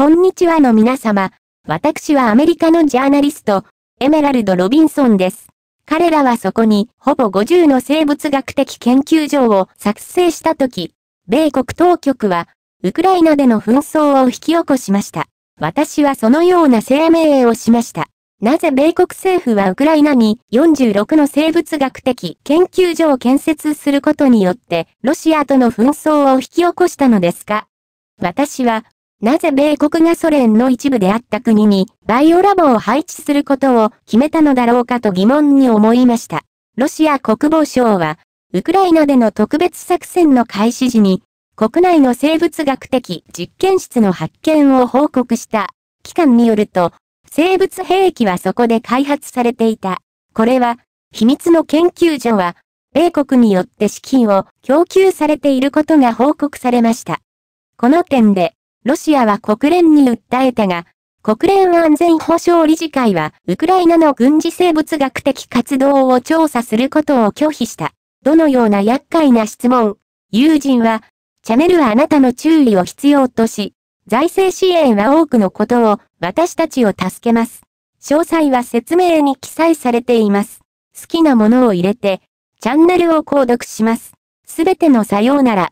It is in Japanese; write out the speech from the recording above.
こんにちはの皆様、私はアメリカのジャーナリスト、エメラルド・ロビンソンです。彼らはそこに、ほぼ50の生物学的研究所を作成したとき、米国当局は、ウクライナでの紛争を引き起こしました。私はそのような声明をしました。なぜ米国政府はウクライナに46の生物学的研究所を建設することによってロシアとの紛争を引き起こしたのですか私はなぜ米国がソ連の一部であった国にバイオラボを配置することを決めたのだろうかと疑問に思いました。ロシア国防省は、ウクライナでの特別作戦の開始時に、国内の生物学的実験室の発見を報告した機関によると、生物兵器はそこで開発されていた。これは、秘密の研究所は、米国によって資金を供給されていることが報告されました。この点で、ロシアは国連に訴えたが、国連安全保障理事会は、ウクライナの軍事生物学的活動を調査することを拒否した。どのような厄介な質問友人は、チャネルはあなたの注意を必要とし、財政支援は多くのことを、私たちを助けます。詳細は説明に記載されています。好きなものを入れて、チャンネルを購読します。すべてのさようなら。